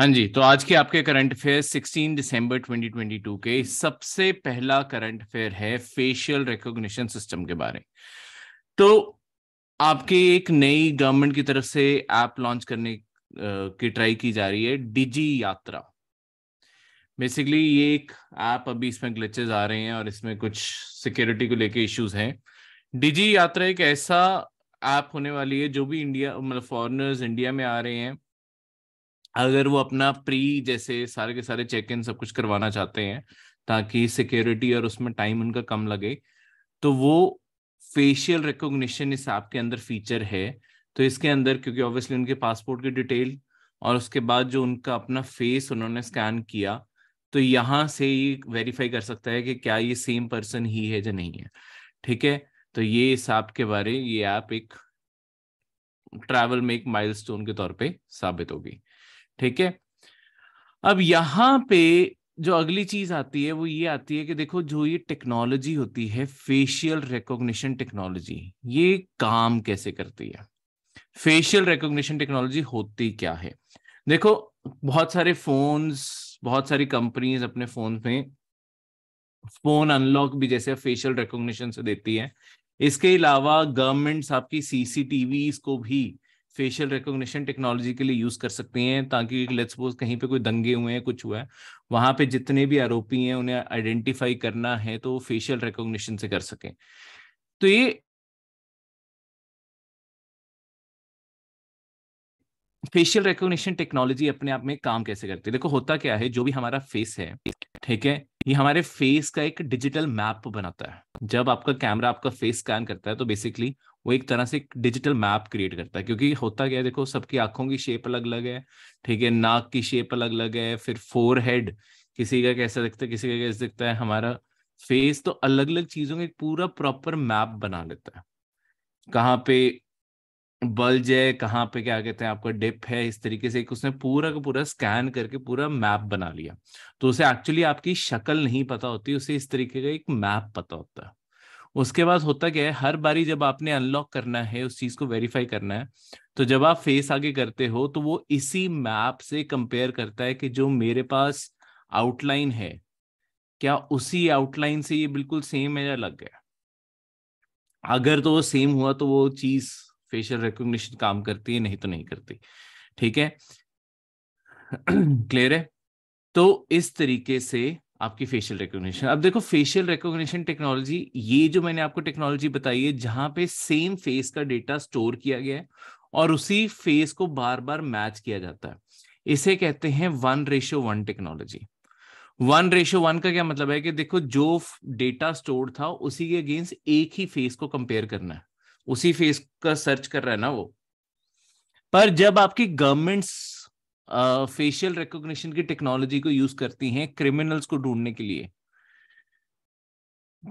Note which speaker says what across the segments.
Speaker 1: हाँ जी तो आज के आपके करंट अफेयर 16 दिसंबर 2022 के सबसे पहला करंट अफेयर है फेशियल रिकॉग्निशन सिस्टम के बारे तो आपके एक नई गवर्नमेंट की तरफ से ऐप लॉन्च करने की ट्राई की जा रही है डिजी यात्रा बेसिकली ये एक ऐप अभी इसमें ग्लिचेस आ रहे हैं और इसमें कुछ सिक्योरिटी को लेके इश्यूज हैं डिजी यात्रा एक ऐसा ऐप होने वाली है जो भी इंडिया मतलब फॉरनर्स इंडिया में आ रहे हैं अगर वो अपना प्री जैसे सारे के सारे चेक इन सब कुछ करवाना चाहते हैं ताकि सिक्योरिटी और उसमें टाइम उनका कम लगे तो वो फेशियल रिकोगशन इस ऐप के अंदर फीचर है तो इसके अंदर क्योंकि ऑब्वियसली उनके पासपोर्ट की डिटेल और उसके बाद जो उनका अपना फेस उन्होंने स्कैन किया तो यहाँ से ये वेरीफाई कर सकता है कि क्या ये सेम पर्सन ही है या नहीं है ठीक है तो ये इस ऐप के बारे ये ऐप एक ट्रैवल में एक माइलस्टोन के तौर पे साबित होगी ठीक है अब यहां पे जो अगली चीज आती है वो ये आती है कि देखो जो ये टेक्नोलॉजी होती है फेशियल रिकॉग्निशन टेक्नोलॉजी ये काम कैसे करती है फेशियल रिकॉग्निशन टेक्नोलॉजी होती क्या है देखो बहुत सारे फोन्स बहुत सारी कंपनीज अपने फोन में फोन अनलॉक भी जैसे फेशियल रिकॉग्निशन से देती है इसके अलावा गवर्नमेंट्स आपकी सीसीटीवी को भी फेशियल रिकॉग्निशन टेक्नोलॉजी के लिए यूज कर सकते हैं ताकि लेट्स सपोज कहीं पे कोई दंगे हुए हैं कुछ हुआ है वहां पे जितने भी आरोपी हैं उन्हें आइडेंटिफाई करना है तो फेशियल रिकॉग्निशन से कर सकें तो ये फेशियल रिकॉग्निशन टेक्नोलॉजी अपने आप में काम कैसे करती है देखो होता क्या है जो भी हमारा फेस है ठीक है ये हमारे फेस का एक डिजिटल मैप बनाता है जब आपका कैमरा आपका फेस स्कैन करता है तो बेसिकली वो एक तरह से एक डिजिटल मैप क्रिएट करता है क्योंकि होता क्या है देखो सबकी आंखों की शेप अलग अलग है ठीक है नाक की शेप अलग अलग है फिर फोर हेड किसी का कैसा दिखता है किसी का कैसे दिखता है हमारा फेस तो अलग अलग चीजों का एक पूरा प्रॉपर मैप बना लेता है कहाँ पे बल्ज है कहाँ पे क्या कहते हैं आपका डिप है इस तरीके से एक उसने पूरा का पूरा स्कैन करके पूरा मैप बना लिया तो उसे एक्चुअली आपकी शक्ल नहीं पता होती उसे इस तरीके का एक मैप पता होता है उसके बाद होता क्या है हर बारी जब आपने अनलॉक करना है उस चीज को वेरीफाई करना है तो जब आप फेस आगे करते हो तो वो इसी मैप से कंपेयर करता है कि जो मेरे पास आउटलाइन है क्या उसी आउटलाइन से ये बिल्कुल सेम है या अलग है अगर तो वो सेम हुआ तो वो चीज फेशियल रिकॉग्निशन काम करती है नहीं तो नहीं करती ठीक है क्लियर है तो इस तरीके से आपकी फेशियल रिकॉग्निशन अब देखो फेशियल रिकॉग्निशन टेक्नोलॉजी ये जो मैंने आपको टेक्नोलॉजी बताई है जहां पे सेम फेस का डेटा स्टोर किया गया है और उसी फेस को बार बार मैच किया जाता है इसे कहते हैं one ratio one technology one ratio one का क्या मतलब है कि देखो जो डेटा स्टोर था उसी के अगेंस्ट एक ही फेस को कंपेयर करना है उसी फेस का सर्च कर रहा है ना वो पर जब आपकी गवर्नमेंट्स फेशियल रिकॉग्निशन की टेक्नोलॉजी को यूज करती हैं क्रिमिनल्स को ढूंढने के लिए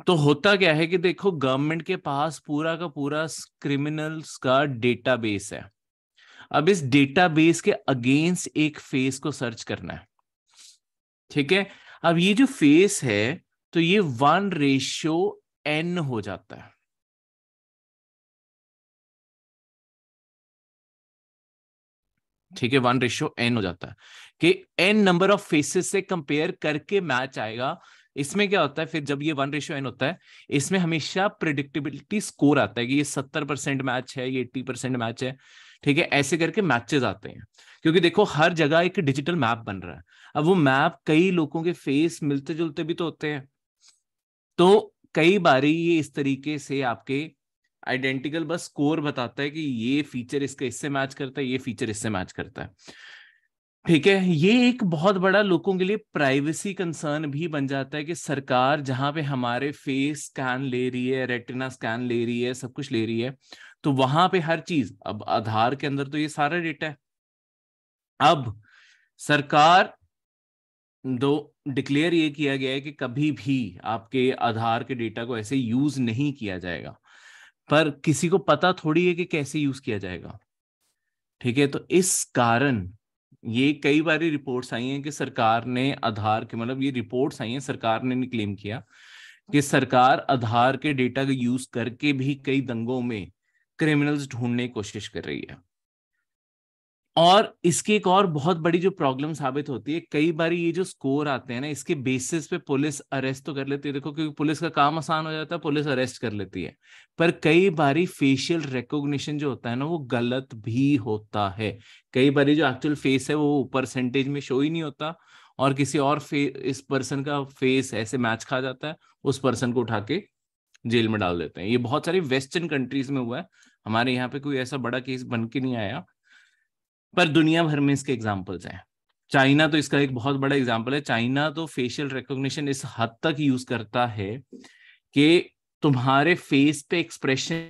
Speaker 1: तो होता क्या है कि देखो गवर्नमेंट के पास पूरा का पूरा क्रिमिनल्स का डेटाबेस है अब इस डेटाबेस के अगेंस्ट एक फेस को सर्च करना है ठीक है अब ये जो फेस है तो ये वन रेशियो एन हो जाता है ठीक है वन रेशियो एन हो जाता है कि एन नंबर ऑफ फेसेस से कंपेयर करके मैच आएगा इसमें क्या होता है फिर जब ये वन रेशियो एन होता है इसमें हमेशा प्रिडिक्टेबिलिटी स्कोर आता है कि ये सत्तर परसेंट मैच है ये एट्टी परसेंट मैच है ठीक है ऐसे करके मैचेस आते हैं क्योंकि देखो हर जगह एक डिजिटल मैप बन रहा है अब वो मैप कई लोगों के फेस मिलते जुलते भी तो होते हैं तो कई बार ये इस तरीके से आपके आइडेंटिकल बस स्कोर बताता है कि ये फीचर इसका इससे मैच करता है ये फीचर इससे मैच करता है ठीक है ये एक बहुत बड़ा लोगों के लिए प्राइवेसी कंसर्न भी बन जाता है कि सरकार जहां पे हमारे फेस स्कैन ले रही है रेटिना स्कैन ले रही है सब कुछ ले रही है तो वहां पे हर चीज अब आधार के अंदर तो ये सारा डेटा है अब सरकार दो डिक्लेयर ये किया गया है कि कभी भी आपके आधार के डेटा को ऐसे यूज नहीं किया जाएगा पर किसी को पता थोड़ी है कि कैसे यूज किया जाएगा ठीक है तो इस कारण ये कई बार रिपोर्ट्स आई हैं कि सरकार ने आधार के मतलब ये रिपोर्ट्स आई हैं सरकार ने क्लेम किया कि सरकार आधार के डेटा का यूज करके भी कई दंगों में क्रिमिनल्स ढूंढने की कोशिश कर रही है और इसकी एक और बहुत बड़ी जो प्रॉब्लम साबित होती है कई बार ये जो स्कोर आते हैं ना इसके बेसिस पे पुलिस अरेस्ट तो कर लेती है देखो क्योंकि पुलिस का काम आसान हो जाता है पुलिस अरेस्ट कर लेती है पर कई बार फेशियल रिकोगशन जो होता है ना वो गलत भी होता है कई बार जो एक्चुअल फेस है वो परसेंटेज में शो ही नहीं होता और किसी और फे इस पर्सन का फेस ऐसे मैच खा जाता है उस पर्सन को उठा के जेल में डाल देते हैं ये बहुत सारी वेस्टर्न कंट्रीज में हुआ है हमारे यहाँ पे कोई ऐसा बड़ा केस बन के नहीं आया पर दुनिया भर में इसके एग्जाम्पल्स हैं चाइना तो इसका एक बहुत बड़ा एग्जाम्पल है चाइना तो फेशियल रिकॉग्निशन इस हद तक यूज करता है कि तुम्हारे फेस पे एक्सप्रेशन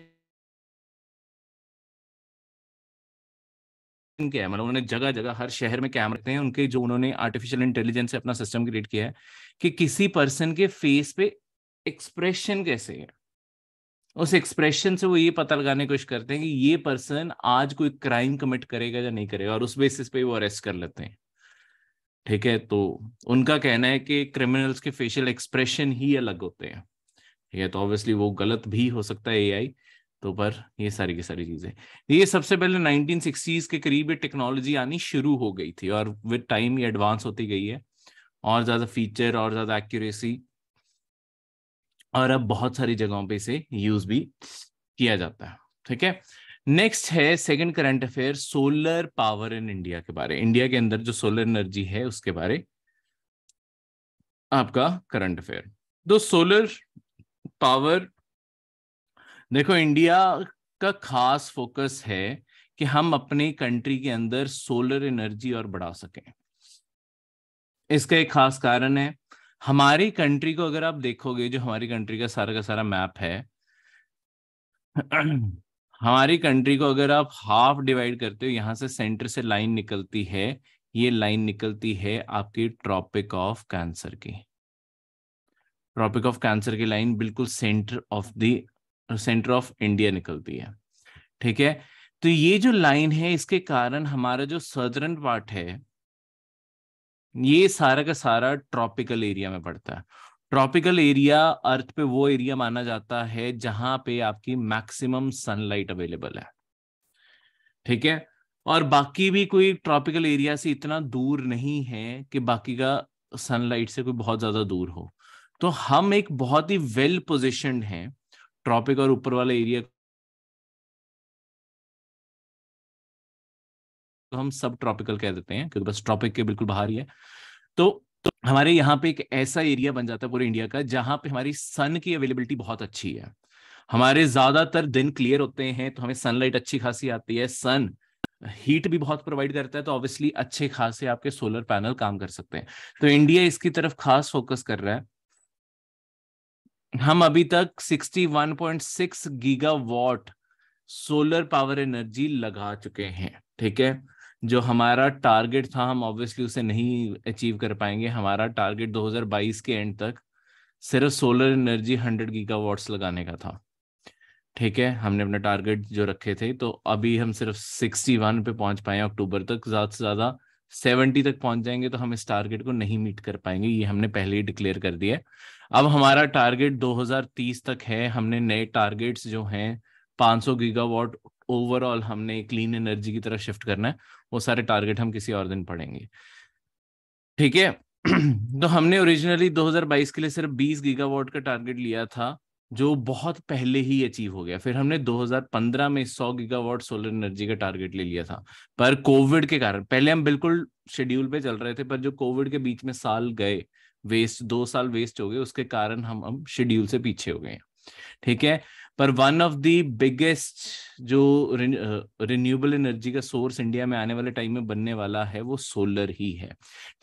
Speaker 2: क्या है मतलब उन्होंने जगह
Speaker 1: जगह हर शहर में कैमरे रखते हैं उनके जो उन्होंने आर्टिफिशियल इंटेलिजेंस से अपना सिस्टम क्रिएट किया है कि किसी पर्सन के फेस पे एक्सप्रेशन कैसे है उस एक्सप्रेशन से वो ये पता लगाने की कोशिश करते हैं कि ये पर्सन आज कोई क्राइम कमिट करेगा या नहीं करेगा और उस बेसिस पे वो अरेस्ट कर लेते हैं ठीक है तो उनका कहना है कि क्रिमिनल्स के फेशियल एक्सप्रेशन ही अलग होते हैं ठीक है तो ऑब्वियसली वो गलत भी हो सकता है एआई तो पर ये सारी की सारी चीजें ये सबसे पहले 1960s के करीब ये टेक्नोलॉजी आनी शुरू हो गई थी और विद टाइम ये एडवांस होती गई है और ज्यादा फीचर और ज्यादा एक्यूरेसी और अब बहुत सारी जगहों पे इसे यूज भी किया जाता है ठीक है नेक्स्ट है second current affair solar power in India के बारे इंडिया के अंदर जो सोलर एनर्जी है उसके बारे आपका करंट अफेयर दो सोलर पावर देखो इंडिया का खास फोकस है कि हम अपने कंट्री के अंदर सोलर एनर्जी और बढ़ा सकें इसका एक खास कारण है हमारी कंट्री को अगर आप देखोगे जो हमारी कंट्री का सारा का सारा मैप है हमारी कंट्री को अगर आप हाफ डिवाइड करते हो यहां से सेंटर से लाइन निकलती है ये लाइन निकलती है आपकी ट्रॉपिक ऑफ कैंसर की ट्रॉपिक ऑफ कैंसर की लाइन बिल्कुल centre of the centre of India निकलती है ठीक है तो ये जो लाइन है इसके कारण हमारा जो सदरन पार्ट है ये सारा का सारा ट्रॉपिकल एरिया में पड़ता है ट्रॉपिकल एरिया अर्थ पे वो एरिया माना जाता है जहां पे आपकी मैक्सिमम सनलाइट अवेलेबल है ठीक है और बाकी भी कोई ट्रॉपिकल एरिया से इतना दूर नहीं है कि बाकी का सनलाइट से कोई बहुत ज्यादा दूर हो तो हम एक बहुत ही वेल पोजिशन है ट्रॉपिक और ऊपर वाला एरिया
Speaker 2: तो हम सब ट्रॉपिकल
Speaker 1: कह देते हैं क्योंकि बस ट्रॉपिक के बिल्कुल बाहर ही है तो तो हमारे यहाँ पे एक ऐसा एरिया बन जाता है पूरे इंडिया का जहाँ पे हमारी सन की अवेलेबिलिटी बहुत अच्छी है हमारे ज्यादातर दिन क्लियर होते हैं तो हमें सनलाइट अच्छी खासी आती है सन हीट भी बहुत प्रोवाइड करता है तो ऑब्वियसली अच्छे खासे आपके सोलर पैनल काम कर सकते हैं तो इंडिया इसकी तरफ खास फोकस कर रहा है हम अभी तक 61.6 गीगावाट सोलर पावर एनर्जी लगा चुके हैं ठीक है जो हमारा टारगेट था हम ऑब्वियसली उसे नहीं अचीव कर पाएंगे हमारा टारगेट 2022 के एंड तक सिर्फ सोलर एनर्जी 100 गीगावाट्स लगाने का था ठीक है हमने अपना टारगेट जो रखे थे तो अभी हम सिर्फ 61 पे पहुंच पाए अक्टूबर तक ज़्यादा से ज़्यादा 70 तक पहुंच जाएंगे तो हम इस टारगेट को नहीं मीट कर पाएंगे ये हमने पहले ही डिक्लेयर कर दिया अब हमारा टारगेट 2030 तक है हमने नए टारगेट्स जो हैं 500 गीगावाट ओवरऑल हमने क्लीन एनर्जी की तरफ शिफ्ट करना है वो सारे टारगेट हम किसी और दिन पढ़ेंगे ठीक है तो हमने ओरिजिनली 2022 के लिए सिर्फ 20 गीगावाट का टारगेट लिया था जो बहुत पहले ही अचीव हो गया फिर हमने 2015 में 100 गीगावाट सोलर एनर्जी का टारगेट ले लिया था पर कोविड के कारण पहले हम बिल्कुल शेड्यूल पे चल रहे थे पर जो कोविड के बीच में साल गए वेस्ट दो साल वेस्ट हो गए उसके कारण हम हम शेड्यूल से पीछे हो गए ठीक है पर वन ऑफ द बिगेस्ट जो रिन्यूएबल एनर्जी uh, का सोर्स इंडिया में आने वाले टाइम में बनने वाला है वो सोलर ही है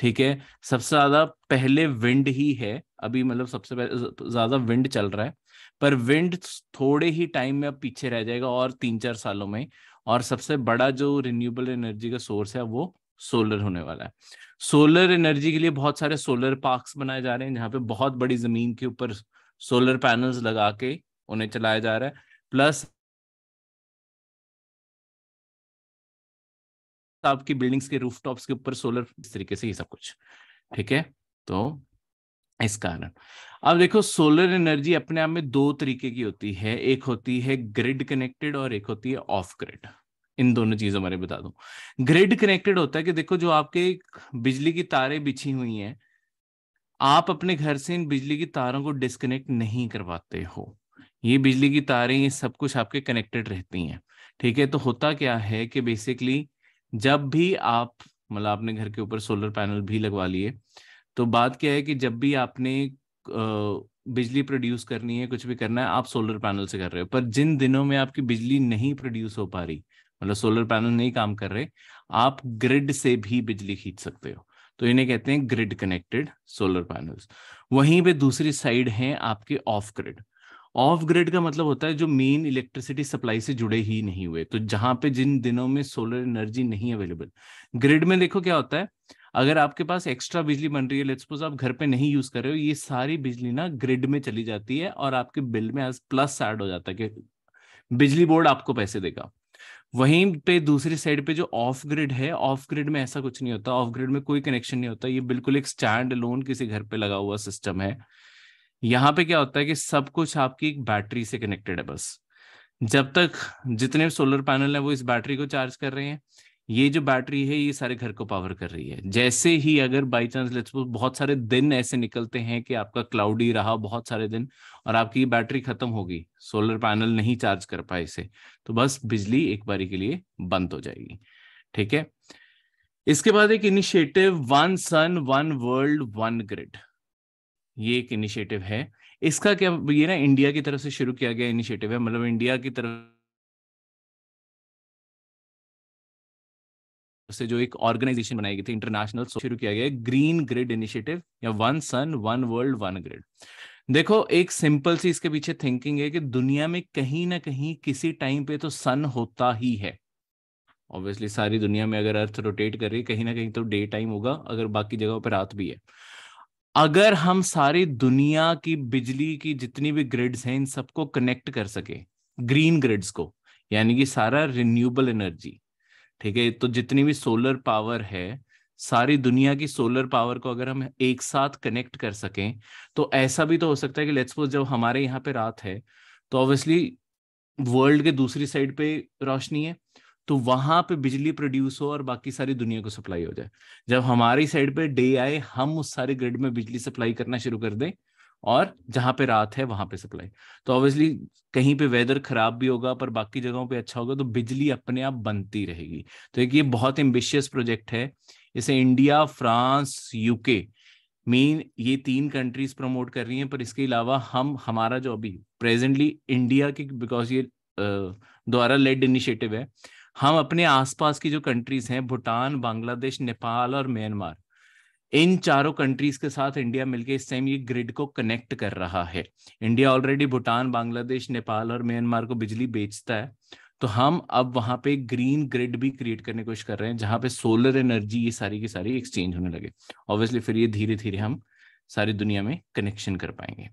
Speaker 1: ठीक है सबसे ज्यादा पहले विंड ही है अभी मतलब सबसे पहले ज्यादा विंड चल रहा है पर विंड थोड़े ही टाइम में अब पीछे रह जाएगा और तीन चार सालों में और सबसे बड़ा जो रिन्यूएबल एनर्जी का सोर्स है वो सोलर होने वाला है सोलर एनर्जी के लिए बहुत सारे सोलर पार्क्स बनाए जा रहे हैं जहां पे बहुत बड़ी जमीन के ऊपर सोलर पैनल्स लगा के उन्हें चलाया जा रहा है प्लस
Speaker 2: आपकी बिल्डिंग्स के
Speaker 1: रूफटॉप्स के ऊपर सोलर इस तरीके से ये सब कुछ ठीक है तो इस कारण अब देखो सोलर एनर्जी अपने आप में दो तरीके की होती है एक होती है ग्रिड कनेक्टेड और एक होती है ऑफ ग्रिड इन दोनों चीजों बारे बता दूं ग्रिड कनेक्टेड होता है कि देखो जो आपके बिजली की तारें बिछी हुई हैं आप अपने घर से इन बिजली की तारों को डिस्कनेक्ट नहीं करवाते हो ये बिजली की तारें ये सब कुछ आपके कनेक्टेड रहती हैं ठीक है तो होता क्या है कि बेसिकली जब भी आप मतलब आपने घर के ऊपर सोलर पैनल भी लगवा लिए तो बात क्या है कि जब भी आपने बिजली प्रोड्यूस करनी है कुछ भी करना है आप सोलर पैनल से कर रहे हो पर जिन दिनों में आपकी बिजली नहीं प्रोड्यूस हो पा रही मतलब सोलर पैनल नहीं काम कर रहे आप ग्रिड से भी बिजली खींच सकते हो तो इन्हें कहते हैं ग्रिड कनेक्टेड सोलर पैनल्स वहीं पे दूसरी साइड है आपके ऑफ ग्रिड ऑफ ग्रिड का मतलब होता है जो मेन इलेक्ट्रिसिटी सप्लाई से जुड़े ही नहीं हुए तो जहां पे जिन दिनों में सोलर एनर्जी नहीं अवेलेबल ग्रिड में देखो क्या होता है अगर आपके पास एक्स्ट्रा बिजली बन रही है लेट्स सपोज आप घर पे नहीं यूज कर रहे हो ये सारी बिजली ना ग्रिड में चली जाती है और आपके बिल में आज प्लस एड हो जाता है कि बिजली बोर्ड आपको पैसे देगा वहीं पे दूसरी साइड पे जो ऑफ ग्रिड है ऑफ ग्रिड में ऐसा कुछ नहीं होता ऑफ ग्रिड में कोई कनेक्शन नहीं होता ये बिल्कुल एक स्टैंड लोन किसी घर पे लगा हुआ सिस्टम है यहाँ पे क्या होता है कि सब कुछ आपकी एक बैटरी से कनेक्टेड है बस जब तक जितने सोलर पैनल हैं वो इस बैटरी को चार्ज कर रहे हैं ये जो बैटरी है ये सारे घर को पावर कर रही है जैसे ही अगर बाई चांस लेट्स बहुत सारे दिन ऐसे निकलते हैं कि आपका क्लाउडी रहा बहुत सारे दिन और आपकी बैटरी खत्म होगी सोलर पैनल नहीं चार्ज कर पाए इसे तो बस बिजली एक बारी के लिए बंद हो जाएगी ठीक है इसके बाद एक initiative one sun one world one grid ये एक इनिशिएटिव है इसका क्या ये ना इंडिया की तरफ से शुरू किया गया इनिशिएटिव है मतलब इंडिया की तरफ से जो एक ऑर्गेनाइजेशन बनाई गई थी इंटरनेशनल शुरू किया गया ग्रीन ग्रिड इनिशिएटिव या one sun one world one grid देखो एक सिंपल सी इसके पीछे थिंकिंग है कि दुनिया में कहीं ना कहीं किसी टाइम पे तो सन होता ही है ऑब्वियसली सारी दुनिया में अगर अर्थ रोटेट कर रही है कहीं ना कहीं तो डे टाइम होगा अगर बाकी जगहों पर रात भी है अगर हम सारी दुनिया की बिजली की जितनी भी ग्रिड्स हैं इन सबको कनेक्ट कर सके ग्रीन ग्रिड्स को यानी कि सारा रिन्यूएबल एनर्जी ठीक है तो जितनी भी सोलर पावर है सारी दुनिया की सोलर पावर को अगर हम एक साथ कनेक्ट कर सकें तो ऐसा भी तो हो सकता है कि लेट्स जब हमारे यहाँ पे रात है तो ऑब्वियसली वर्ल्ड के दूसरी साइड पे रोशनी है तो वहां पे बिजली प्रोड्यूस हो और बाकी सारी दुनिया को सप्लाई हो जाए जब हमारी साइड पे डे आए हम उस सारे ग्रिड में बिजली सप्लाई करना शुरू कर दें और जहां पे रात है वहां पे सप्लाई तो ऑब्वियसली कहीं पे वेदर खराब भी होगा पर बाकी जगहों पे अच्छा होगा तो बिजली अपने आप बनती रहेगी तो एक ये बहुत एम्बिशियस प्रोजेक्ट है इसे इंडिया फ्रांस यूके मेन ये तीन कंट्रीज प्रमोट कर रही हैं पर इसके अलावा हम हमारा जो अभी प्रेजेंटली इंडिया के बिकॉज ये द्वारा लेड इनिशिएटिव है हम अपने आसपास की जो कंट्रीज हैं भूटान बांग्लादेश नेपाल और म्यांमार इन चारों कंट्रीज के साथ इंडिया मिलके इस टाइम ये ग्रिड को कनेक्ट कर रहा है इंडिया ऑलरेडी भूटान बांग्लादेश नेपाल और म्यांमार को बिजली बेचता है तो हम अब वहां पे ग्रीन ग्रिड भी क्रिएट करने की कोशिश कर रहे हैं जहां पे सोलर एनर्जी ये सारी की सारी एक्सचेंज होने लगे ऑब्वियसली फिर ये धीरे धीरे हम सारी दुनिया में कनेक्शन कर पाएंगे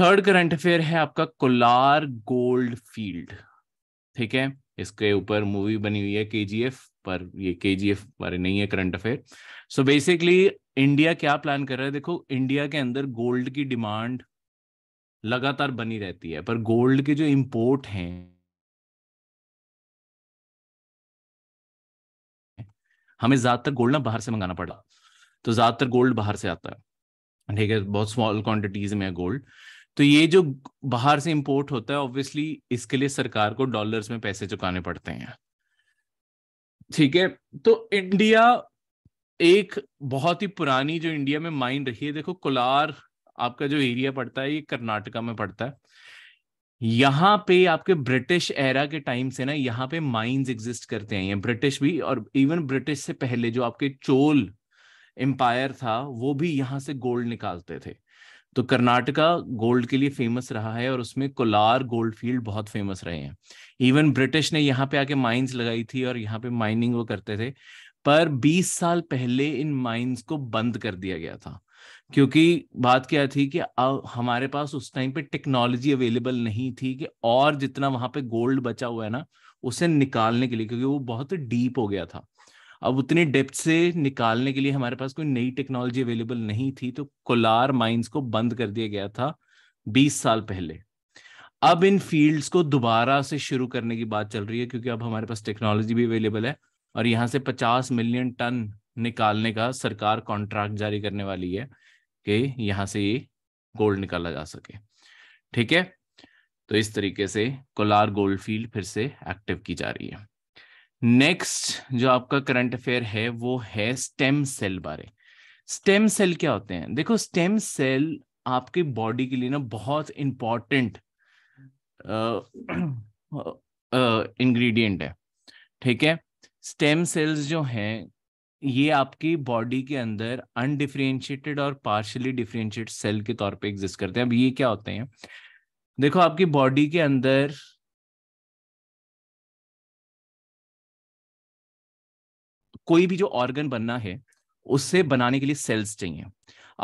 Speaker 1: थर्ड करंट अफेयर है आपका कोलार गोल्ड फील्ड ठीक है इसके ऊपर मूवी बनी हुई है के पर ये के बारे नहीं है current affair so basically India क्या प्लान कर रहा है देखो इंडिया के अंदर गोल्ड की डिमांड लगातार बनी रहती है पर गोल्ड के जो इम्पोर्ट हैं हमें ज्यादातर गोल्ड ना बाहर से मंगाना पड़ा तो ज्यादातर गोल्ड बाहर से आता है ठीक है बहुत स्मॉल क्वांटिटीज में है गोल्ड तो ये जो बाहर से इंपोर्ट होता है ऑब्वियसली इसके लिए सरकार को डॉलर्स में पैसे चुकाने पड़ते हैं ठीक है तो इंडिया एक बहुत ही पुरानी जो इंडिया में माइंड रही है देखो कोलार आपका जो एरिया पड़ता है ये कर्नाटका में पड़ता है यहाँ पे आपके ब्रिटिश एरा के टाइम से ना यहाँ पे माइंस एग्जिस्ट करते हैं ब्रिटिश भी और इवन ब्रिटिश से पहले जो आपके चोल एम्पायर था वो भी यहाँ से गोल्ड निकालते थे तो कर्नाटका गोल्ड के लिए फेमस रहा है और उसमें कोलार गोल्ड फील्ड बहुत फेमस रहे हैं इवन ब्रिटिश ने यहाँ पे आके माइंस लगाई थी और यहाँ पे माइनिंग वो करते थे पर 20 साल पहले इन माइंस को बंद कर दिया गया था क्योंकि बात क्या थी कि अब हमारे पास उस टाइम पे टेक्नोलॉजी अवेलेबल नहीं थी कि और जितना वहां पे गोल्ड बचा हुआ है ना उसे निकालने के लिए क्योंकि वो बहुत डीप हो गया था अब उतनी डेप्थ से निकालने के लिए हमारे पास कोई नई टेक्नोलॉजी अवेलेबल नहीं थी तो कोलार माइंस को बंद कर दिया गया था 20 साल पहले अब इन फील्ड्स को दोबारा से शुरू करने की बात चल रही है क्योंकि अब हमारे पास टेक्नोलॉजी भी अवेलेबल है और यहाँ से 50 मिलियन टन निकालने का सरकार कॉन्ट्रैक्ट जारी करने वाली है कि यहाँ से ये गोल्ड निकाला जा सके ठीक है तो इस तरीके से कोलार गोल्ड फील्ड फिर से एक्टिव की जा रही है नेक्स्ट जो आपका करंट अफेयर है वो है स्टेम सेल बारे स्टेम सेल क्या होते हैं देखो स्टेम सेल आपकी बॉडी के लिए ना बहुत इंपॉर्टेंट इंग्रेडिएंट है ठीक है स्टेम सेल्स जो हैं ये आपकी बॉडी के अंदर अनडिफ्रेंशिएटेड और पार्शियली डिफ्रेंशिएट सेल के तौर पे एग्जिस्ट करते हैं अब ये क्या होते हैं देखो आपकी बॉडी के अंदर कोई भी जो ऑर्गन बनना है उससे बनाने के लिए सेल्स चाहिए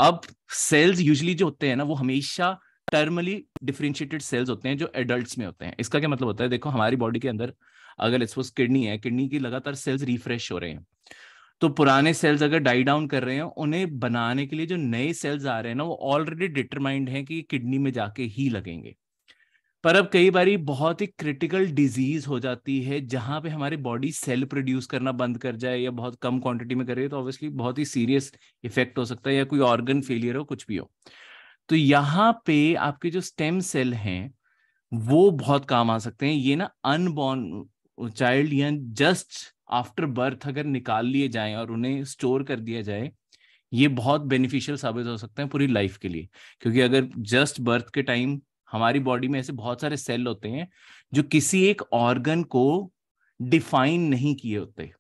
Speaker 1: अब सेल्स यूजली जो होते हैं ना वो हमेशा टर्मली डिफ्रेंशिएटेड सेल्स होते हैं जो एडल्ट में होते हैं इसका क्या मतलब होता है देखो हमारी बॉडी के अंदर अगर सपोज किडनी है किडनी की लगातार सेल्स रिफ्रेश हो रहे हैं तो पुराने सेल्स अगर डाई डाउन कर रहे हैं उन्हें बनाने के लिए जो नए सेल्स आ रहे हैं ना वो ऑलरेडी डिटरमाइंड है कि किडनी में जाके ही लगेंगे पर अब कई बार बहुत ही क्रिटिकल डिजीज हो जाती है जहां पे हमारे बॉडी सेल प्रोड्यूस करना बंद कर जाए या बहुत कम क्वांटिटी में करे तो ऑब्वियसली बहुत ही सीरियस इफेक्ट हो सकता है या कोई ऑर्गन फेलियर हो कुछ भी हो तो यहाँ पे आपके जो स्टेम सेल हैं वो बहुत काम आ सकते हैं ये ना अनबॉर्न चाइल्ड या जस्ट आफ्टर बर्थ अगर निकाल लिए जाए और उन्हें स्टोर कर दिया जाए ये बहुत बेनिफिशियल साबित हो सकते हैं पूरी लाइफ के लिए क्योंकि अगर जस्ट बर्थ के टाइम हमारी बॉडी में ऐसे बहुत सारे सेल होते हैं जो किसी एक ऑर्गन को डिफाइन नहीं किए होते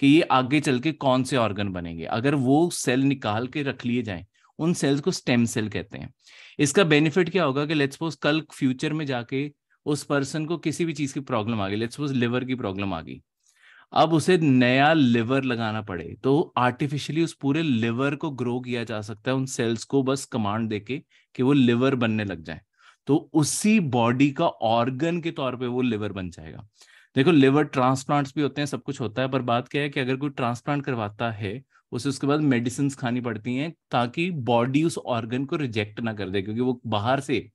Speaker 1: कि ये आगे चल के कौन से ऑर्गन बनेंगे अगर वो सेल निकाल के रख लिए जाए उन सेल्स को स्टेम सेल कहते हैं इसका बेनिफिट क्या होगा कि लेट्स सपोज कल फ्यूचर में जाके उस पर्सन को किसी भी चीज की प्रॉब्लम आ गई लेट्स सपोज लिवर की प्रॉब्लम आ गई अब उसे नया लिवर लगाना पड़े तो आर्टिफिशियली उस पूरे लिवर को ग्रो किया जा सकता है उन सेल्स को बस कमांड देके कि वो लिवर बनने लग जाए तो उसी बॉडी का ऑर्गन के तौर पे वो लिवर बन जाएगा देखो लिवर ट्रांसप्लांट्स भी होते हैं सब कुछ होता है पर बात क्या है कि अगर कोई ट्रांसप्लांट करवाता है उसे उसके बाद मेडिसिन खानी पड़ती हैं ताकि बॉडी उस ऑर्गन को रिजेक्ट ना कर दे क्योंकि वो बाहर से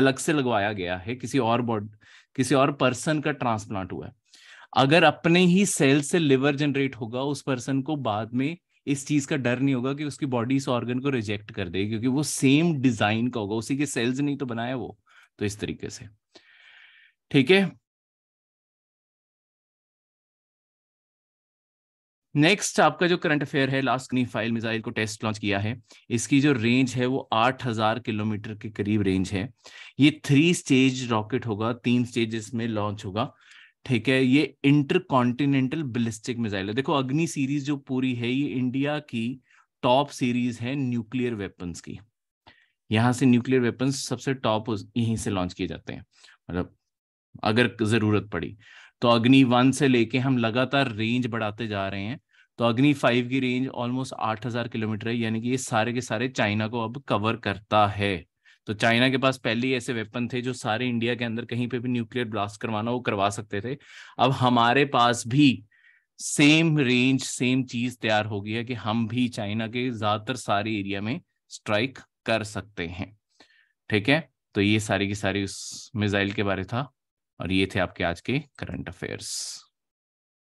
Speaker 1: अलग से लगवाया गया है किसी और बॉडी किसी और पर्सन का ट्रांसप्लांट हुआ है अगर अपने ही सेल से लिवर जनरेट होगा उस पर्सन को बाद में इस चीज का डर नहीं होगा कि उसकी बॉडी इस ऑर्गन को रिजेक्ट कर देगी क्योंकि वो सेम डिजाइन का होगा उसी के सेल्स नहीं तो बनाया वो तो इस तरीके से ठीक है
Speaker 2: नेक्स्ट आपका
Speaker 1: जो करंट अफेयर है लास्ट नी फाइल मिसाइल को टेस्ट लॉन्च किया है इसकी जो रेंज है वो 8000 किलोमीटर के करीब रेंज है ये थ्री स्टेज रॉकेट होगा तीन स्टेज में लॉन्च होगा ठीक है ये इंटर कॉन्टिनेंटल बिलिस्टिक मिसाइल है देखो अग्नि सीरीज जो पूरी है ये इंडिया की टॉप सीरीज है न्यूक्लियर वेपन्स की यहां से न्यूक्लियर वेपन्स सबसे टॉप यहीं से लॉन्च किए जाते हैं मतलब अगर जरूरत पड़ी तो अग्नि वन से लेके हम लगातार रेंज बढ़ाते जा रहे हैं तो अग्नि फाइव की रेंज ऑलमोस्ट आठ हजार किलोमीटर है यानी कि ये सारे के सारे चाइना को अब कवर करता है तो चाइना के पास पहले ही ऐसे वेपन थे जो सारे इंडिया के अंदर कहीं पे भी न्यूक्लियर ब्लास्ट करवाना वो करवा सकते थे अब हमारे पास भी सेम रेंज सेम चीज तैयार हो गई है कि हम भी चाइना के ज्यादातर सारे एरिया में स्ट्राइक कर सकते हैं ठीक है तो ये सारी की सारी उस मिसाइल के बारे था और ये थे आपके
Speaker 2: आज के करंट अफेयर्स